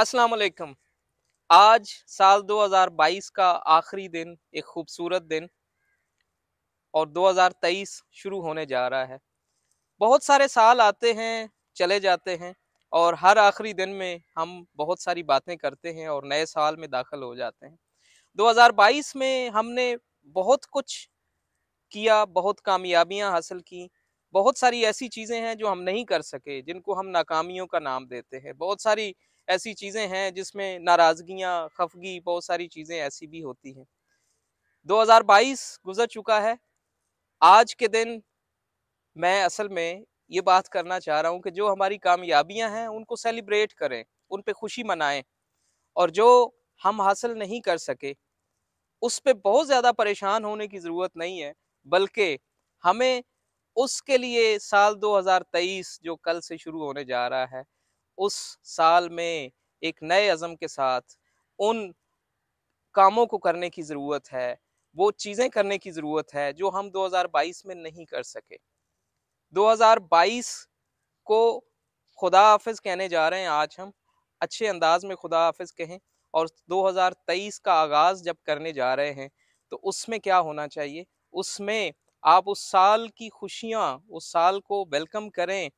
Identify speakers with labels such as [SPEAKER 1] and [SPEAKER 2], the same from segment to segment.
[SPEAKER 1] अस्सलाम आज साल 2022 का आखिरी दिन एक खूबसूरत दिन और 2023 शुरू होने जा रहा है बहुत सारे साल आते हैं चले जाते हैं और हर आखिरी दिन में हम बहुत सारी बातें करते हैं और नए साल में दाखिल हो जाते हैं 2022 में हमने बहुत कुछ किया बहुत कामयाबियां हासिल की बहुत सारी ऐसी चीज़ें हैं जो हम नहीं कर सके जिनको हम नाकामियों का नाम देते हैं बहुत सारी ऐसी चीज़ें हैं जिसमें नाराज़गियाँ खफगी बहुत सारी चीज़ें ऐसी भी होती हैं 2022 गुजर चुका है आज के दिन मैं असल में ये बात करना चाह रहा हूँ कि जो हमारी कामयाबियाँ हैं उनको सेलिब्रेट करें उन पर खुशी मनाएं और जो हम हासिल नहीं कर सके उस पर बहुत ज़्यादा परेशान होने की ज़रूरत नहीं है बल्कि हमें उसके लिए साल 2023 जो कल से शुरू होने जा रहा है उस साल में एक नए अज़म के साथ उन कामों को करने की ज़रूरत है वो चीज़ें करने की ज़रूरत है जो हम 2022 में नहीं कर सके 2022 को खुदा हाफिज कहने जा रहे हैं आज हम अच्छे अंदाज में खुदा हाफिज कहें और 2023 का आगाज़ जब करने जा रहे हैं तो उसमें क्या होना चाहिए उसमें आप उस साल की खुशियाँ उस साल को वेलकम करें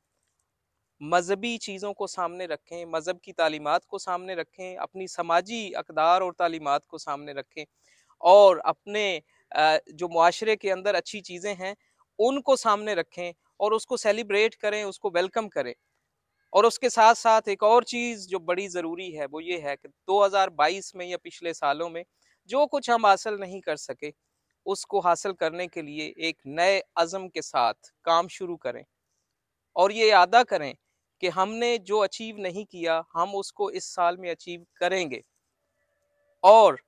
[SPEAKER 1] मजहबी चीज़ों को सामने रखें मज़हब की तालीमत को सामने रखें अपनी समाजी अकदार और तालीमत को सामने रखें और अपने जो माशरे के अंदर अच्छी चीज़ें हैं उनको सामने रखें और उसको सेलिब्रेट करें उसको वेलकम करें और उसके साथ साथ एक और चीज़ जो बड़ी ज़रूरी है वो ये है कि 2022 में या पिछले सालों में जो कुछ हम हासिल नहीं कर सके उसको हासिल करने के लिए एक नए अज़म के साथ काम शुरू करें और ये अदा करें कि हमने जो अचीव नहीं किया हम उसको इस साल में अचीव करेंगे और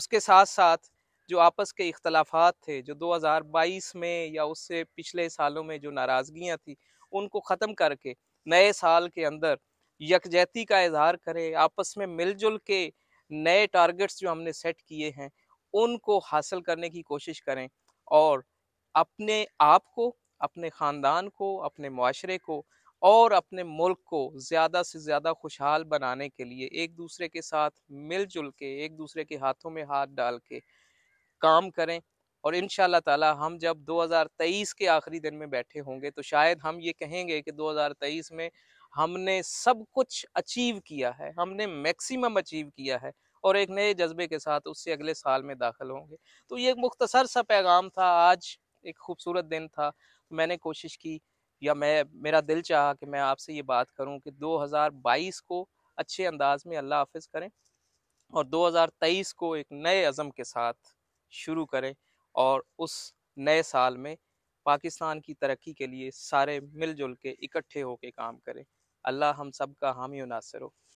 [SPEAKER 1] उसके साथ साथ जो आपस के इख्तलाफात थे जो 2022 में या उससे पिछले सालों में जो नाराज़गियाँ थी उनको ख़त्म करके नए साल के अंदर यकजहती का इजहार करें आपस में मिलजुल के नए टारगेट्स जो हमने सेट किए हैं उनको हासिल करने की कोशिश करें और अपने आप को अपने ख़ानदान को अपने माशरे को और अपने मुल्क को ज़्यादा से ज़्यादा खुशहाल बनाने के लिए एक दूसरे के साथ मिलजुल के एक दूसरे के हाथों में हाथ डाल के काम करें और इन ताला हम जब 2023 के आखिरी दिन में बैठे होंगे तो शायद हम ये कहेंगे कि 2023 में हमने सब कुछ अचीव किया है हमने मैक्सिमम अचीव किया है और एक नए जज्बे के साथ उससे अगले साल में दाखिल होंगे तो ये एक मुख्तसर सा पैगाम था आज एक खूबसूरत दिन था तो मैंने कोशिश की या मैं मेरा दिल चाह कि मैं आपसे ये बात करूँ कि 2022 को अच्छे अंदाज में अल्लाह हाफिज़ करें और 2023 को एक नए अज़म के साथ शुरू करें और उस नए साल में पाकिस्तान की तरक्की के लिए सारे मिलजुल के इकट्ठे होकर काम करें अल्लाह हम सब का हामी नासिर हो